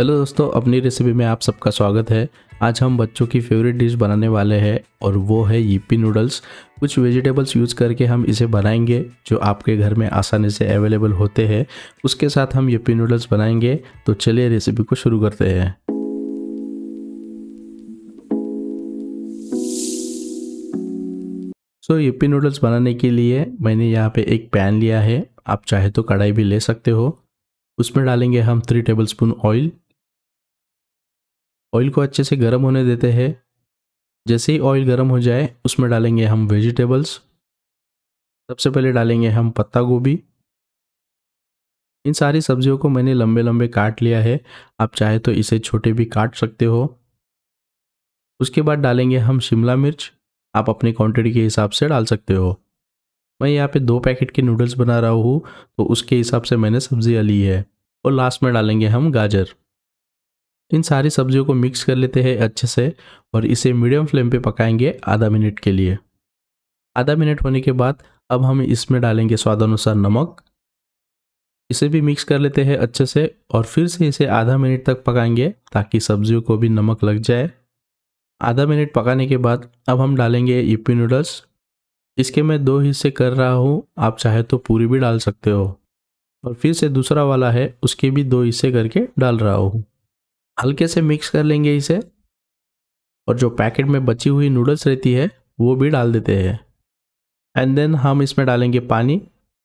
hello दोस्तों अपनी recipe में आप सबका स्वागत है आज हम बच्चों की फेवरेट डिश बनाने वाले हैं और वो है यिप्पी नूडल्स कुछ वेजिटेबल्स यूज करके हम इसे बनाएंगे जो आपके घर में आसानी से अवेलेबल होते हैं उसके साथ हम यिप्पी नूडल्स बनाएंगे तो चलिए रेसिपी को शुरू करते हैं सो so, यिप्पी नूडल्स बनाने के लिए मैंने यहाँ पे एक पैन लिया है आप चाहे तो कढ़ाई भी ले सकते हो उसमें डालेंगे हम थ्री टेबलस्पून ऑयल ऑयल को अच्छे से गर्म होने देते हैं जैसे ही ऑयल गर्म हो जाए उसमें डालेंगे हम वेजिटेबल्स सबसे पहले डालेंगे हम पत्ता गोभी इन सारी सब्जियों को मैंने लंबे लंबे काट लिया है आप चाहे तो इसे छोटे भी काट सकते हो उसके बाद डालेंगे हम शिमला मिर्च आप अपनी क्वांटिटी के हिसाब से डाल सकते हो मैं यहाँ पे दो पैकेट के नूडल्स बना रहा हूँ तो उसके हिसाब से मैंने सब्जियाँ ली है और लास्ट में डालेंगे हम गाजर इन सारी सब्जियों को मिक्स कर लेते हैं अच्छे से और इसे मीडियम फ्लेम पे पकाएंगे आधा मिनट के लिए आधा मिनट होने के बाद अब हम इसमें डालेंगे स्वादानुसार नमक इसे भी मिक्स कर लेते हैं अच्छे से और फिर से इसे आधा मिनट तक पकाएंगे ताकि सब्जियों को भी नमक लग जाए आधा मिनट पकाने के बाद अब हम डालेंगे यूपी नूडल्स इसके मैं दो हिस्से कर रहा हूँ आप चाहे तो पूरी भी डाल सकते हो और फिर से दूसरा वाला है उसके भी दो हिस्से करके डाल रहा हूँ हल्के से मिक्स कर लेंगे इसे और जो पैकेट में बची हुई नूडल्स रहती है वो भी डाल देते हैं एंड देन हम इसमें डालेंगे पानी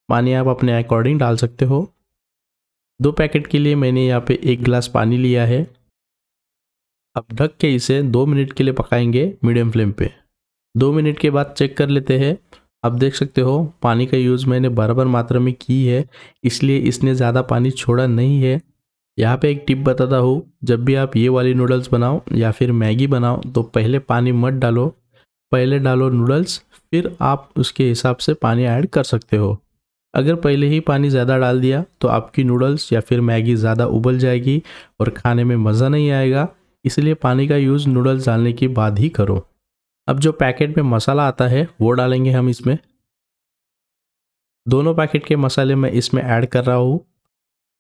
पानी आप अपने अकॉर्डिंग डाल सकते हो दो पैकेट के लिए मैंने यहाँ पे एक गिलास पानी लिया है अब ढक के इसे दो मिनट के लिए पकाएंगे मीडियम फ्लेम पे दो मिनट के बाद चेक कर लेते हैं आप देख सकते हो पानी का यूज़ मैंने बराबर मात्रा में की है इसलिए इसने ज़्यादा पानी छोड़ा नहीं है यहाँ पे एक टिप बताता हूँ जब भी आप ये वाली नूडल्स बनाओ या फिर मैगी बनाओ तो पहले पानी मत डालो पहले डालो नूडल्स फिर आप उसके हिसाब से पानी ऐड कर सकते हो अगर पहले ही पानी ज़्यादा डाल दिया तो आपकी नूडल्स या फिर मैगी ज़्यादा उबल जाएगी और खाने में मज़ा नहीं आएगा इसलिए पानी का यूज़ नूडल्स डालने के बाद ही करो अब जो पैकेट में मसाला आता है वो डालेंगे हम इसमें दोनों पैकेट के मसाले मैं इसमें ऐड कर रहा हूँ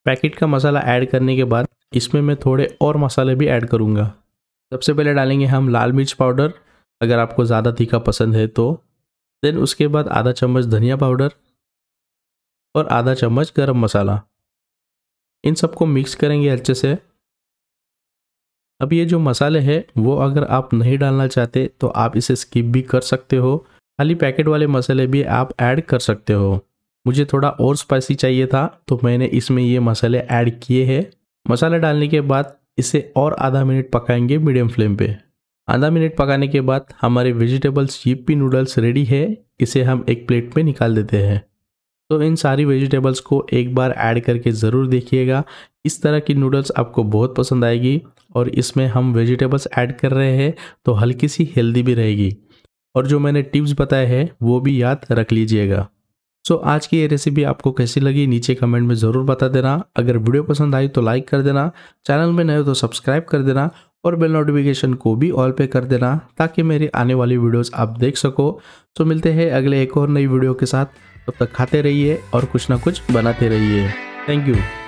पैकेट का मसाला ऐड करने के बाद इसमें मैं थोड़े और मसाले भी ऐड करूँगा सबसे पहले डालेंगे हम लाल मिर्च पाउडर अगर आपको ज़्यादा तीखा पसंद है तो देन उसके बाद आधा चम्मच धनिया पाउडर और आधा चम्मच गरम मसाला इन सबको मिक्स करेंगे अच्छे से अब ये जो मसाले हैं वो अगर आप नहीं डालना चाहते तो आप इसे स्किप भी कर सकते हो खाली पैकेट वाले मसाले भी आप ऐड कर सकते हो मुझे थोड़ा और स्पाइसी चाहिए था तो मैंने इसमें ये मसाले ऐड किए हैं मसाला डालने के बाद इसे और आधा मिनट पकाएंगे मीडियम फ्लेम पे आधा मिनट पकाने के बाद हमारे वेजिटेबल्स यिप्पी नूडल्स रेडी है इसे हम एक प्लेट में निकाल देते हैं तो इन सारी वेजिटेबल्स को एक बार ऐड करके ज़रूर देखिएगा इस तरह की नूडल्स आपको बहुत पसंद आएगी और इसमें हम वेजिटेबल्स ऐड कर रहे हैं तो हल्की सी हेल्दी भी रहेगी और जो मैंने टिप्स बताए हैं वो भी याद रख लीजिएगा सो so, आज की ये रेसिपी आपको कैसी लगी नीचे कमेंट में ज़रूर बता देना अगर वीडियो पसंद आई तो लाइक कर देना चैनल में नए हो तो सब्सक्राइब कर देना और बेल नोटिफिकेशन को भी ऑल पे कर देना ताकि मेरी आने वाली वीडियोस आप देख सको so, मिलते हैं अगले एक और नई वीडियो के साथ तब तक खाते रहिए और कुछ ना कुछ बनाते रहिए थैंक यू